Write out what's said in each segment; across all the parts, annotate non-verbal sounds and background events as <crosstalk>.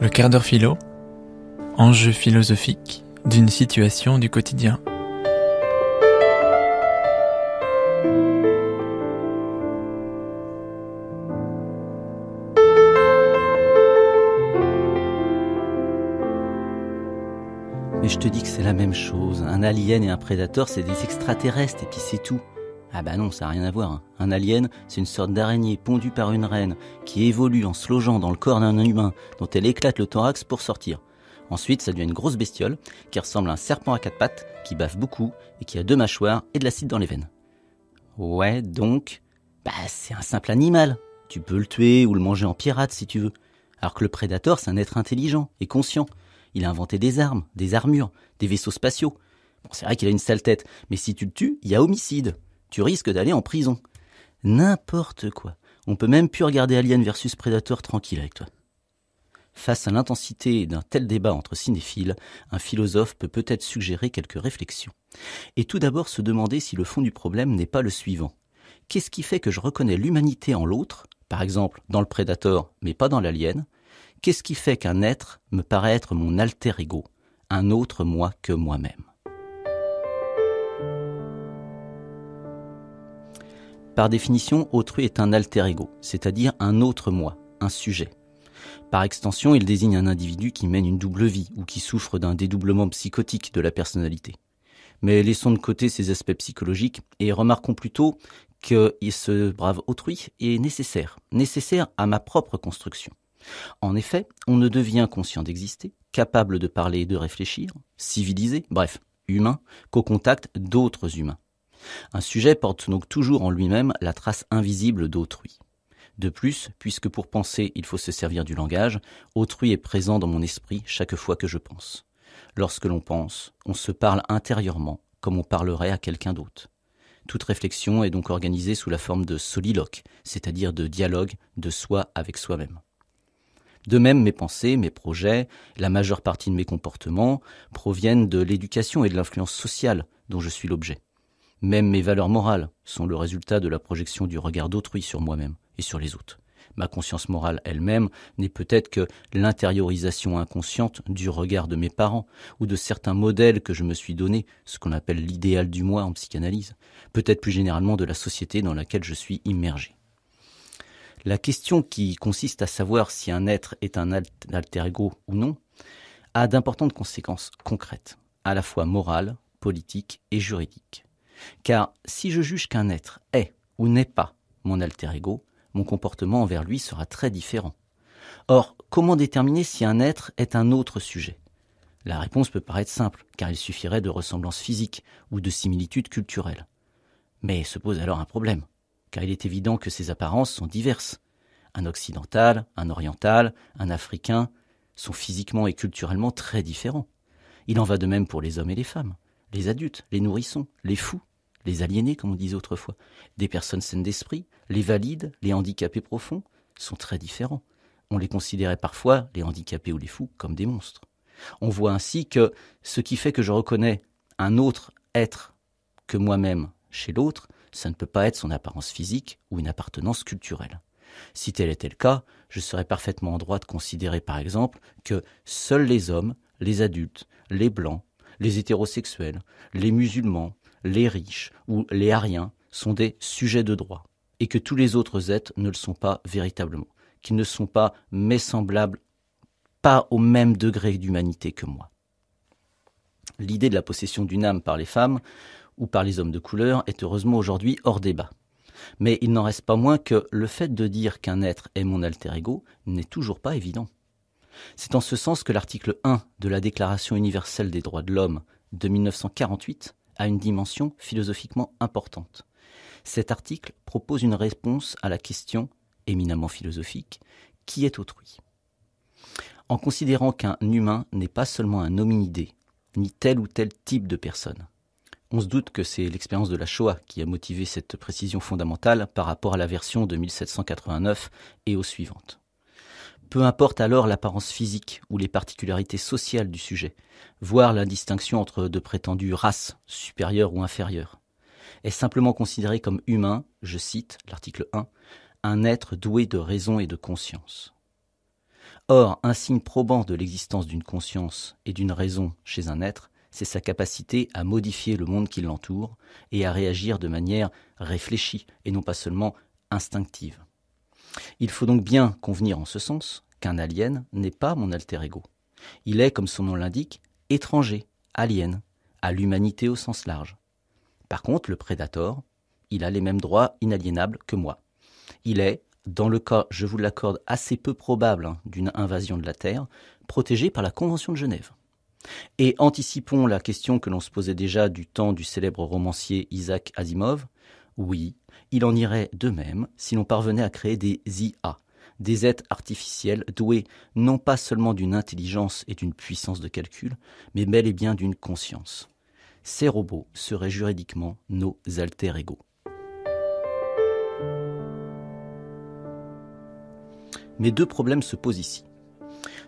Le quart d'heure philo, enjeu philosophique d'une situation du quotidien. Mais je te dis que c'est la même chose. Un alien et un prédateur, c'est des extraterrestres, et puis c'est tout. Ah bah non, ça n'a rien à voir. Hein. Un alien, c'est une sorte d'araignée pondue par une reine qui évolue en se logeant dans le corps d'un humain dont elle éclate le thorax pour sortir. Ensuite, ça devient une grosse bestiole qui ressemble à un serpent à quatre pattes, qui bave beaucoup et qui a deux mâchoires et de l'acide dans les veines. Ouais, donc, bah c'est un simple animal. Tu peux le tuer ou le manger en pirate si tu veux. Alors que le prédateur, c'est un être intelligent et conscient. Il a inventé des armes, des armures, des vaisseaux spatiaux. Bon, c'est vrai qu'il a une sale tête, mais si tu le tues, il y a homicide tu risques d'aller en prison. N'importe quoi. On peut même plus regarder Alien versus Predator tranquille avec toi. Face à l'intensité d'un tel débat entre cinéphiles, un philosophe peut peut-être suggérer quelques réflexions. Et tout d'abord se demander si le fond du problème n'est pas le suivant. Qu'est-ce qui fait que je reconnais l'humanité en l'autre, par exemple dans le Prédateur mais pas dans l'Alien Qu'est-ce qui fait qu'un être me paraît être mon alter ego, un autre moi que moi-même Par définition, autrui est un alter ego, c'est-à-dire un autre moi, un sujet. Par extension, il désigne un individu qui mène une double vie ou qui souffre d'un dédoublement psychotique de la personnalité. Mais laissons de côté ces aspects psychologiques et remarquons plutôt que ce brave autrui est nécessaire, nécessaire à ma propre construction. En effet, on ne devient conscient d'exister, capable de parler et de réfléchir, civilisé, bref, humain, qu'au contact d'autres humains. Un sujet porte donc toujours en lui-même la trace invisible d'autrui. De plus, puisque pour penser il faut se servir du langage, autrui est présent dans mon esprit chaque fois que je pense. Lorsque l'on pense, on se parle intérieurement comme on parlerait à quelqu'un d'autre. Toute réflexion est donc organisée sous la forme de soliloque, c'est-à-dire de dialogue de soi avec soi-même. De même, mes pensées, mes projets, la majeure partie de mes comportements proviennent de l'éducation et de l'influence sociale dont je suis l'objet. Même mes valeurs morales sont le résultat de la projection du regard d'autrui sur moi-même et sur les autres. Ma conscience morale elle-même n'est peut-être que l'intériorisation inconsciente du regard de mes parents ou de certains modèles que je me suis donnés, ce qu'on appelle l'idéal du moi en psychanalyse, peut-être plus généralement de la société dans laquelle je suis immergé. La question qui consiste à savoir si un être est un alter ego ou non a d'importantes conséquences concrètes, à la fois morales, politiques et juridiques. Car si je juge qu'un être est ou n'est pas mon alter ego, mon comportement envers lui sera très différent. Or, comment déterminer si un être est un autre sujet La réponse peut paraître simple, car il suffirait de ressemblances physiques ou de similitudes culturelles. Mais se pose alors un problème, car il est évident que ces apparences sont diverses. Un occidental, un oriental, un africain sont physiquement et culturellement très différents. Il en va de même pour les hommes et les femmes, les adultes, les nourrissons, les fous, les aliénés, comme on disait autrefois, des personnes saines d'esprit, les valides, les handicapés profonds, sont très différents. On les considérait parfois, les handicapés ou les fous, comme des monstres. On voit ainsi que ce qui fait que je reconnais un autre être que moi-même chez l'autre, ça ne peut pas être son apparence physique ou une appartenance culturelle. Si tel était le cas, je serais parfaitement en droit de considérer par exemple que seuls les hommes, les adultes, les blancs, les hétérosexuels, les musulmans, les riches ou les ariens sont des sujets de droit et que tous les autres êtres ne le sont pas véritablement, qu'ils ne sont pas mes semblables, pas au même degré d'humanité que moi. L'idée de la possession d'une âme par les femmes ou par les hommes de couleur est heureusement aujourd'hui hors débat. Mais il n'en reste pas moins que le fait de dire qu'un être est mon alter ego n'est toujours pas évident. C'est en ce sens que l'article 1 de la Déclaration universelle des droits de l'homme de 1948 à une dimension philosophiquement importante. Cet article propose une réponse à la question, éminemment philosophique, qui est autrui En considérant qu'un humain n'est pas seulement un hominidé, ni tel ou tel type de personne. On se doute que c'est l'expérience de la Shoah qui a motivé cette précision fondamentale par rapport à la version de 1789 et aux suivantes. Peu importe alors l'apparence physique ou les particularités sociales du sujet, voire la distinction entre de prétendues races, supérieures ou inférieures. Est simplement considéré comme humain, je cite l'article 1, un être doué de raison et de conscience. Or, un signe probant de l'existence d'une conscience et d'une raison chez un être, c'est sa capacité à modifier le monde qui l'entoure et à réagir de manière réfléchie et non pas seulement instinctive. Il faut donc bien convenir en ce sens qu'un alien n'est pas mon alter ego. Il est, comme son nom l'indique, étranger, alien, à l'humanité au sens large. Par contre, le prédateur, il a les mêmes droits inaliénables que moi. Il est, dans le cas, je vous l'accorde, assez peu probable hein, d'une invasion de la Terre, protégé par la Convention de Genève. Et anticipons la question que l'on se posait déjà du temps du célèbre romancier Isaac Asimov, oui, il en irait de même si l'on parvenait à créer des IA, des êtres artificiels doués non pas seulement d'une intelligence et d'une puissance de calcul, mais bel et bien d'une conscience. Ces robots seraient juridiquement nos alter-égaux. Mais deux problèmes se posent ici.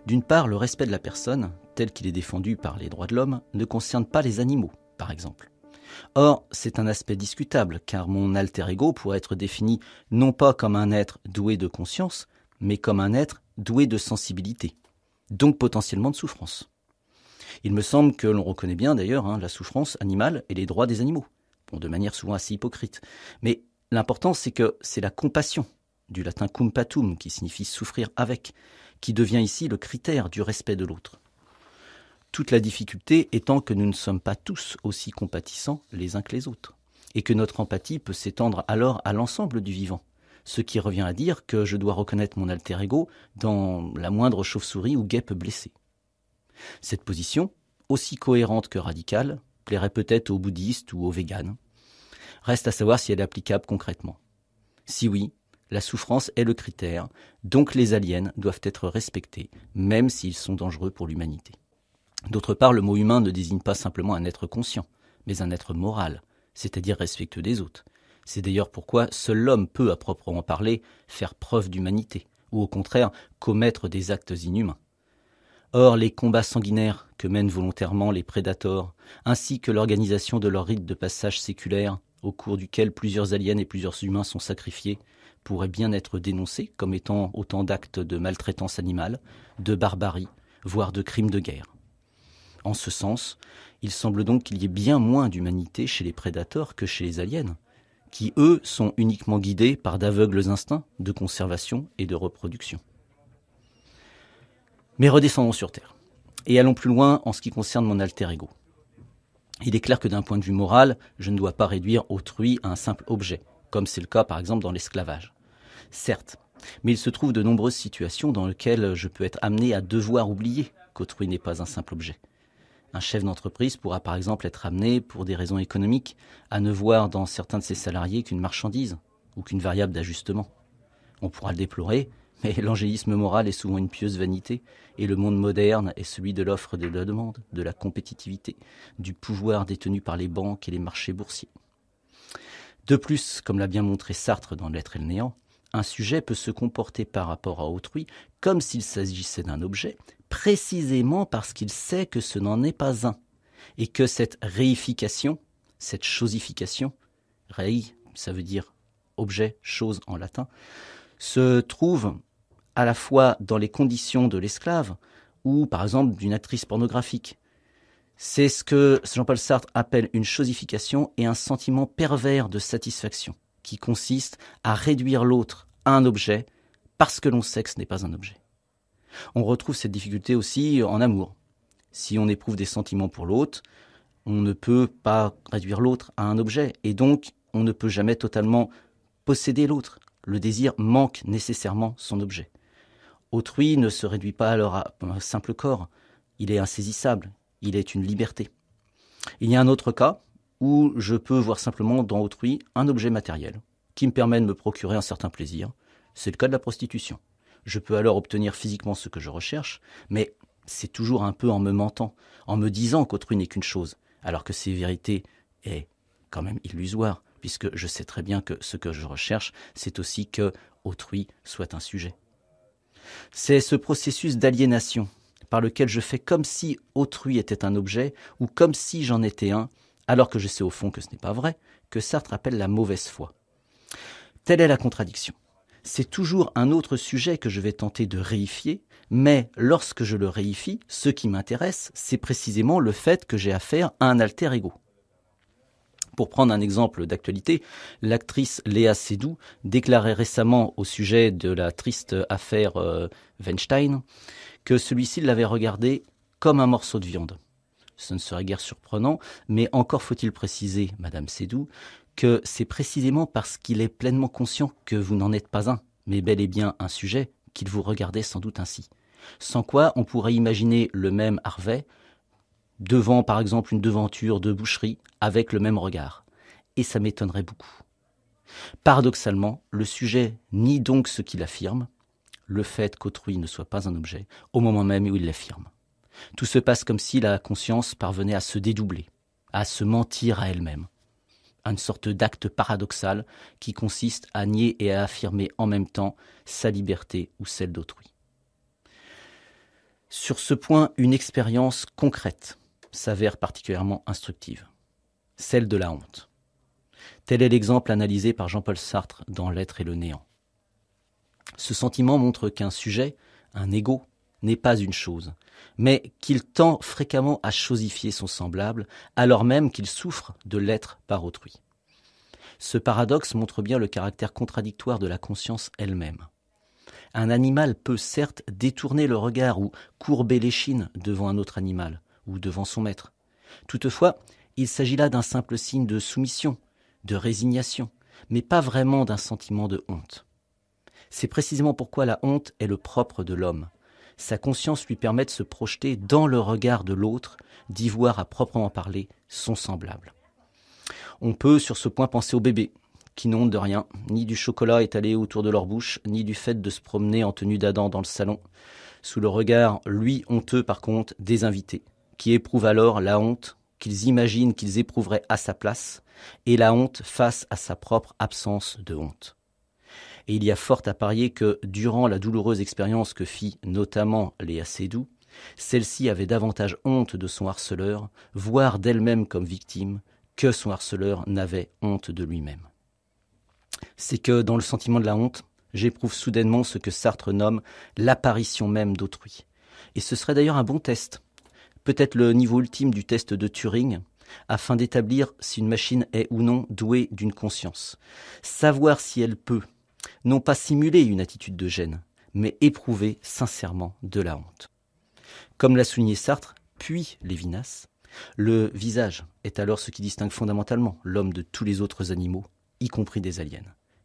D'une part, le respect de la personne, tel qu'il est défendu par les droits de l'homme, ne concerne pas les animaux, par exemple. Or, c'est un aspect discutable, car mon alter ego pourrait être défini non pas comme un être doué de conscience, mais comme un être doué de sensibilité, donc potentiellement de souffrance. Il me semble que l'on reconnaît bien d'ailleurs hein, la souffrance animale et les droits des animaux, bon, de manière souvent assez hypocrite. Mais l'important, c'est que c'est la compassion, du latin cumpatum, qui signifie souffrir avec, qui devient ici le critère du respect de l'autre toute la difficulté étant que nous ne sommes pas tous aussi compatissants les uns que les autres, et que notre empathie peut s'étendre alors à l'ensemble du vivant, ce qui revient à dire que je dois reconnaître mon alter ego dans la moindre chauve-souris ou guêpe blessée. Cette position, aussi cohérente que radicale, plairait peut-être aux bouddhistes ou aux véganes. Reste à savoir si elle est applicable concrètement. Si oui, la souffrance est le critère, donc les aliens doivent être respectés, même s'ils sont dangereux pour l'humanité. D'autre part, le mot humain ne désigne pas simplement un être conscient, mais un être moral, c'est-à-dire respectueux des autres. C'est d'ailleurs pourquoi seul l'homme peut, à proprement parler, faire preuve d'humanité, ou au contraire commettre des actes inhumains. Or, les combats sanguinaires que mènent volontairement les prédateurs, ainsi que l'organisation de leur rite de passage séculaire, au cours duquel plusieurs aliens et plusieurs humains sont sacrifiés, pourraient bien être dénoncés comme étant autant d'actes de maltraitance animale, de barbarie, voire de crimes de guerre. En ce sens, il semble donc qu'il y ait bien moins d'humanité chez les prédateurs que chez les aliens, qui eux sont uniquement guidés par d'aveugles instincts de conservation et de reproduction. Mais redescendons sur Terre, et allons plus loin en ce qui concerne mon alter ego. Il est clair que d'un point de vue moral, je ne dois pas réduire autrui à un simple objet, comme c'est le cas par exemple dans l'esclavage. Certes, mais il se trouve de nombreuses situations dans lesquelles je peux être amené à devoir oublier qu'autrui n'est pas un simple objet. Un chef d'entreprise pourra par exemple être amené, pour des raisons économiques, à ne voir dans certains de ses salariés qu'une marchandise ou qu'une variable d'ajustement. On pourra le déplorer, mais <laughs> l'angélisme moral est souvent une pieuse vanité, et le monde moderne est celui de l'offre et de la demande, de la compétitivité, du pouvoir détenu par les banques et les marchés boursiers. De plus, comme l'a bien montré Sartre dans L'être et le néant, un sujet peut se comporter par rapport à autrui comme s'il s'agissait d'un objet, précisément parce qu'il sait que ce n'en est pas un, et que cette réification, cette chosification, rei, ça veut dire objet, chose en latin, se trouve à la fois dans les conditions de l'esclave ou par exemple d'une actrice pornographique. C'est ce que Jean-Paul Sartre appelle une chosification et un sentiment pervers de satisfaction qui consiste à réduire l'autre un objet parce que l'on sait que ce n'est pas un objet. On retrouve cette difficulté aussi en amour. Si on éprouve des sentiments pour l'autre, on ne peut pas réduire l'autre à un objet et donc on ne peut jamais totalement posséder l'autre. Le désir manque nécessairement son objet. Autrui ne se réduit pas alors à un simple corps, il est insaisissable, il est une liberté. Il y a un autre cas où je peux voir simplement dans autrui un objet matériel, qui me permet de me procurer un certain plaisir. C'est le cas de la prostitution. Je peux alors obtenir physiquement ce que je recherche, mais c'est toujours un peu en me mentant, en me disant qu'autrui n'est qu'une chose, alors que ces vérités est quand même illusoire, puisque je sais très bien que ce que je recherche, c'est aussi que autrui soit un sujet. C'est ce processus d'aliénation par lequel je fais comme si autrui était un objet ou comme si j'en étais un, alors que je sais au fond que ce n'est pas vrai, que Sartre appelle la mauvaise foi. Telle est la contradiction. C'est toujours un autre sujet que je vais tenter de réifier, mais lorsque je le réifie, ce qui m'intéresse, c'est précisément le fait que j'ai affaire à un alter ego. Pour prendre un exemple d'actualité, l'actrice Léa Seydoux déclarait récemment au sujet de la triste affaire euh, Weinstein que celui-ci l'avait regardée comme un morceau de viande. Ce ne serait guère surprenant, mais encore faut-il préciser, Madame Seydoux, que c'est précisément parce qu'il est pleinement conscient que vous n'en êtes pas un, mais bel et bien un sujet, qu'il vous regardait sans doute ainsi. Sans quoi on pourrait imaginer le même Harvey devant par exemple une devanture de boucherie avec le même regard. Et ça m'étonnerait beaucoup. Paradoxalement, le sujet nie donc ce qu'il affirme, le fait qu'autrui ne soit pas un objet, au moment même où il l'affirme. Tout se passe comme si la conscience parvenait à se dédoubler, à se mentir à elle-même, une sorte d'acte paradoxal qui consiste à nier et à affirmer en même temps sa liberté ou celle d'autrui. Sur ce point, une expérience concrète s'avère particulièrement instructive, celle de la honte. Tel est l'exemple analysé par Jean-Paul Sartre dans L'être et le néant. Ce sentiment montre qu'un sujet, un égo, n'est pas une chose, mais qu'il tend fréquemment à chosifier son semblable, alors même qu'il souffre de l'être par autrui. Ce paradoxe montre bien le caractère contradictoire de la conscience elle-même. Un animal peut certes détourner le regard ou courber l'échine devant un autre animal, ou devant son maître. Toutefois, il s'agit là d'un simple signe de soumission, de résignation, mais pas vraiment d'un sentiment de honte. C'est précisément pourquoi la honte est le propre de l'homme sa conscience lui permet de se projeter dans le regard de l'autre, d'y voir à proprement parler son semblable. On peut sur ce point penser aux bébés, qui n'ont de rien, ni du chocolat étalé autour de leur bouche, ni du fait de se promener en tenue d'Adam dans le salon, sous le regard, lui honteux par contre, des invités, qui éprouvent alors la honte qu'ils imaginent qu'ils éprouveraient à sa place, et la honte face à sa propre absence de honte. Et il y a fort à parier que, durant la douloureuse expérience que fit notamment Léa Seydoux, celle-ci avait davantage honte de son harceleur, voire d'elle-même comme victime, que son harceleur n'avait honte de lui-même. C'est que, dans le sentiment de la honte, j'éprouve soudainement ce que Sartre nomme l'apparition même d'autrui. Et ce serait d'ailleurs un bon test, peut-être le niveau ultime du test de Turing, afin d'établir si une machine est ou non douée d'une conscience. Savoir si elle peut, non pas simuler une attitude de gêne, mais éprouver sincèrement de la honte. Comme l'a souligné Sartre, puis Lévinas, le visage est alors ce qui distingue fondamentalement l'homme de tous les autres animaux, y compris des aliens,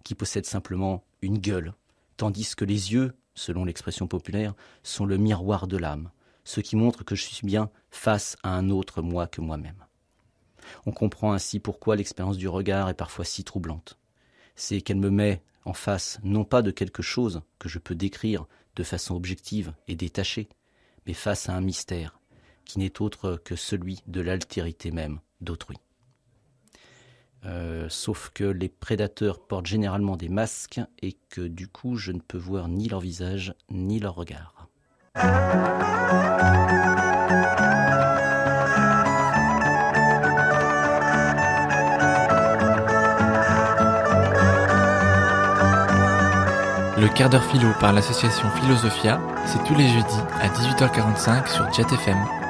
qui possèdent simplement une gueule, tandis que les yeux, selon l'expression populaire, sont le miroir de l'âme, ce qui montre que je suis bien face à un autre moi que moi-même. On comprend ainsi pourquoi l'expérience du regard est parfois si troublante. C'est qu'elle me met en face non pas de quelque chose que je peux décrire de façon objective et détachée, mais face à un mystère qui n'est autre que celui de l'altérité même d'autrui. Euh, sauf que les prédateurs portent généralement des masques et que du coup je ne peux voir ni leur visage ni leur regard. quart d'heure philo par l'association Philosophia, c'est tous les jeudis à 18h45 sur JetFM